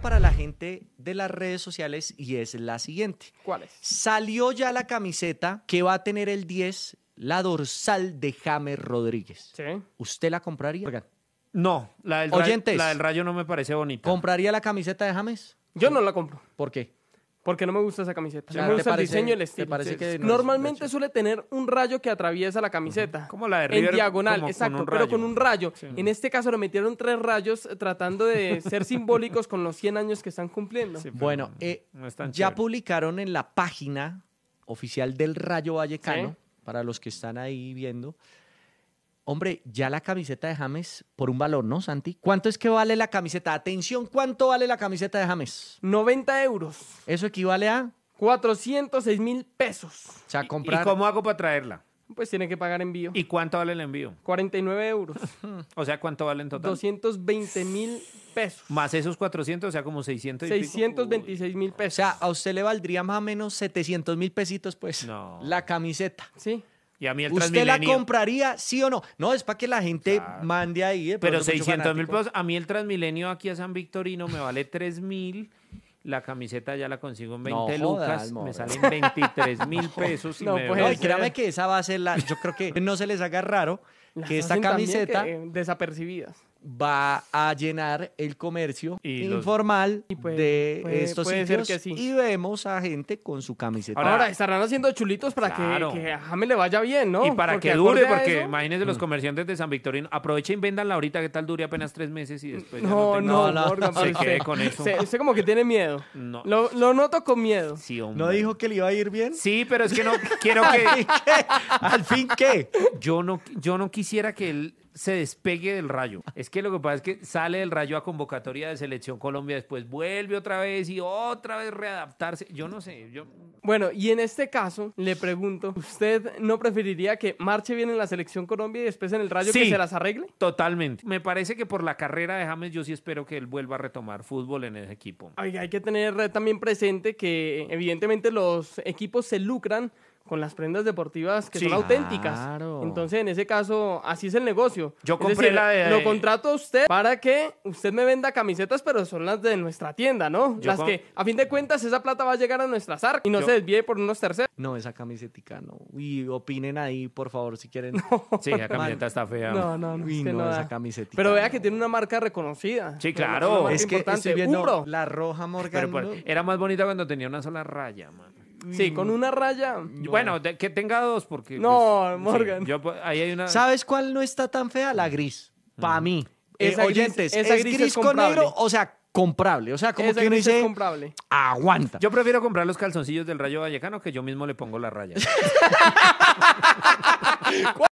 para la gente de las redes sociales y es la siguiente. ¿Cuál es? Salió ya la camiseta que va a tener el 10, la dorsal de James Rodríguez. Sí. ¿Usted la compraría? No, la del, la del rayo no me parece bonita. ¿Compraría la camiseta de James? Yo no la compro. ¿Por qué? Porque no me gusta esa camiseta. me gusta el diseño y el estilo. Parece que Normalmente suele tener un rayo que atraviesa la camiseta. Mm, como la de River. En diagonal, exacto, pero con un rayo. En este caso le metieron tres rayos eh, tratando de ser simbólicos con los 100 años que están cumpliendo. bueno, eh, ya publicaron en la página oficial del Rayo Vallecano, para los que están ahí viendo, hombre, ya la camiseta de James por un valor, ¿no, Santi? ¿Cuánto es que vale la camiseta? Atención, ¿cuánto vale la camiseta de James? 90 euros. Eso equivale a 406 mil pesos. O sea, comprar. ¿Y cómo hago para traerla? Pues tiene que pagar envío. ¿Y cuánto vale el envío? 49 euros. o sea, ¿cuánto vale en total? 220 mil pesos. Más esos 400, o sea, como 600 626 mil pesos. O sea, a usted le valdría más o menos 700 mil pesitos, pues. No. La camiseta. Sí. Y ¿Usted la compraría, sí o no? No, es para que la gente mande ahí. Eh, pero 600 mil pesos. A mí el Transmilenio aquí a San Victorino me vale 3 mil. La camiseta ya la consigo en 20 lucas, me salen 23 mil pesos. Y pues, créame que esa va a ser la. Yo creo que no se les haga raro que esta camiseta. desapercibidas va a llenar el comercio informal de estos y vemos a gente con su camiseta. Ahora, estarán haciendo chulitos para que, que, a le vaya bien, ¿no? Y para que dure, porque imagínense los mm. comerciantes de San Victorino, aprovechen y la ahorita que tal dure apenas tres meses y después no, no, no, se quede con eso. usted como que tiene miedo. No. Lo, noto con miedo. ¿No dijo que le iba a ir bien? Sí, pero es que no quiero que... ¿Al fin qué? Yo no, yo no quisiera que él se despegue del rayo. Es que lo que pasa es que sale del rayo a convocatoria de Selección Colombia, después vuelve otra vez y otra vez readaptarse. Yo no sé. Yo... Bueno, y en este caso le pregunto, ¿usted no preferiría que marche bien en la Selección Colombia y después en el rayo que se las arregle? Totalmente. Me parece que por la carrera de James yo sí espero que él vuelva a retomar fútbol en ese equipo. hay que tener también presente que evidentemente los equipos se lucran con las prendas deportivas que son auténticas. Claro. Entonces, en ese caso, así es el negocio. Yo compré la de... Lo contrato a usted para que usted me venda camisetas, pero son las de nuestra tienda, ¿no? las que, a fin de cuentas, esa plata va a llegar a nuestra arcas y no se desvíe por unos terceros. No, esa camiseta no. Y opinen ahí, por favor, si quieren. Sí, la camiseta está fea. No, no, no. no, esa camiseta. Pero vea que tiene una marca reconocida. Sí, claro. Es, importante. que estoy la roja Morgan. Pero, pues, era más bonita cuando tenía una sola raya, mano. Sí, con mm. una raya. Bueno, que tenga dos porque... No, pues, Morgan. Pues, ahí hay una... ¿Sabes cuál no está tan fea? La gris. Para mm. mí. Eh, oyentes, esa ¿es gris con negro? O sea, comprable. O sea, como Esa es dice, comprable. aguanta. Yo prefiero comprar los calzoncillos del Rayo Vallecano que yo mismo le pongo la raya.